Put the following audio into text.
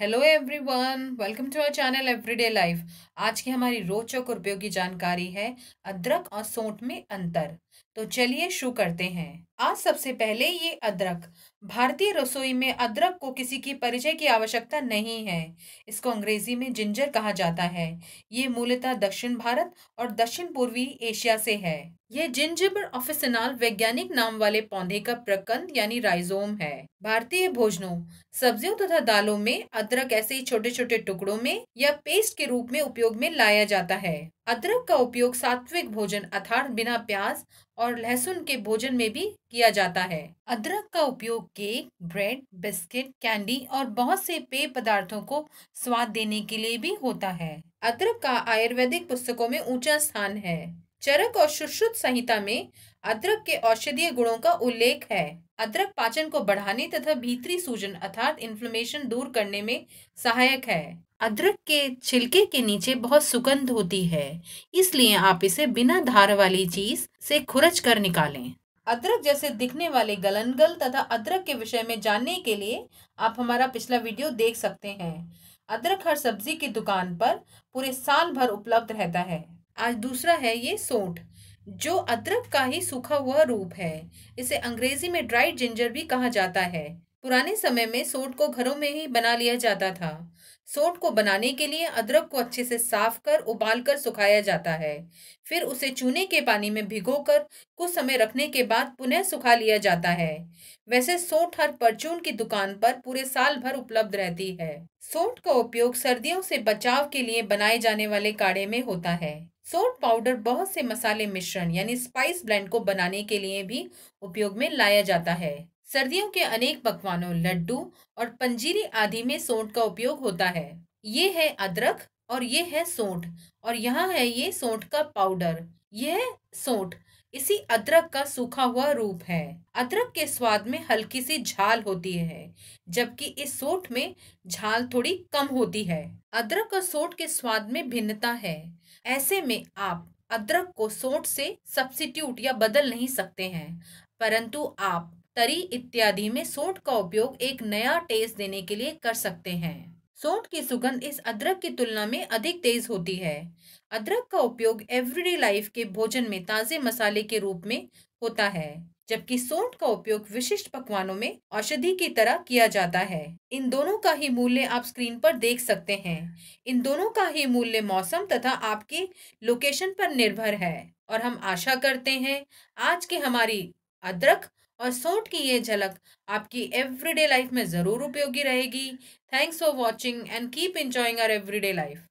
hello everyone welcome to our channel everyday life आज की हमारी रोचक और उपयोगी जानकारी है अदरक और सोंठ में अंतर तो चलिए शुरू करते हैं आज सबसे पहले ये अदरक भारतीय रसोई में अदरक को किसी की परिचय की आवश्यकता नहीं है इसको अंग्रेजी में जिंजर कहा जाता है ये मूलतः दक्षिण भारत और दक्षिण पूर्वी एशिया से है यह जिंजर ऑफिसनाल वैज्ञानिक नाम वाले पौधे का प्रकंद यानी राइजोम है भारतीय भोजनों सब्जियों तथा दालों में अदरक ऐसे ही छोटे छोटे टुकड़ों में या पेस्ट के रूप में उपयोग में लाया जाता है अदरक का उपयोग सात्विक भोजन अर्थात बिना प्याज और लहसुन के भोजन में भी किया जाता है अदरक का उपयोग केक ब्रेड बिस्किट कैंडी और बहुत से पेय पदार्थों को स्वाद देने के लिए भी होता है अदरक का आयुर्वेदिक पुस्तकों में ऊंचा स्थान है चरक और सुश्रुत संहिता में अदरक के औषधीय गुणों का उल्लेख है अदरक पाचन को बढ़ाने तथा भीतरी सूजन अर्थात इन्फ्लेमेशन दूर करने में सहायक है अदरक के छिलके के नीचे बहुत सुगंध होती है इसलिए आप इसे बिना धार वाली चीज से खुरच कर निकालें अदरक जैसे दिखने वाले गलनगल तथा अदरक के विषय में जानने के लिए आप हमारा पिछला वीडियो देख सकते हैं अदरक हर सब्जी की दुकान पर पूरे साल भर उपलब्ध रहता है आज दूसरा है ये सोठ जो अदरक का ही सूखा हुआ रूप है इसे अंग्रेजी में ड्राइड जिंजर भी कहा जाता है पुराने समय में सोट को घरों में ही बना लिया जाता था सोट को बनाने के लिए अदरक को अच्छे से साफ कर उबाल कर सुखाया जाता है फिर उसे चूने के पानी में भिगोकर कुछ समय रखने के बाद पुनः सुखा लिया जाता है वैसे सोट हर परचून की दुकान पर पूरे साल भर उपलब्ध रहती है सोट का उपयोग सर्दियों से बचाव के लिए बनाए जाने वाले काढ़े में होता है सोट पाउडर बहुत से मसाले मिश्रण यानी स्पाइस ब्लेंड को बनाने के लिए भी उपयोग में लाया जाता है सर्दियों के अनेक पकवानों लड्डू और पंजीरी आदि में सोंठ का उपयोग होता है ये है अदरक और ये है सोंठ और यहाँ है ये सोंठ का पाउडर यह सोंठ इसी अदरक का सूखा हुआ रूप है अदरक के स्वाद में हल्की सी झाल होती है जबकि इस सोट में झाल थोड़ी कम होती है अदरक और सोट के स्वाद में भिन्नता है ऐसे में आप अदरक को सोट से सब्सिट्यूट या बदल नहीं सकते हैं परंतु आप तरी इत्यादि में सोट का उपयोग एक नया टेस्ट देने के लिए कर सकते हैं सौंठ की सुगंध इस अदरक की तुलना में अधिक तेज होती है अदरक का उपयोग एवरीडे लाइफ के भोजन में ताज़े मसाले के रूप में होता है जबकि सौंठ का उपयोग विशिष्ट पकवानों में औषधि की तरह किया जाता है इन दोनों का ही मूल्य आप स्क्रीन पर देख सकते हैं इन दोनों का ही मूल्य मौसम तथा आपके लोकेशन पर निर्भर है और हम आशा करते हैं आज के हमारी अदरक और सोट की ये झलक आपकी एवरीडे लाइफ में ज़रूर उपयोगी रहेगी thanks for watching and keep enjoying our everyday life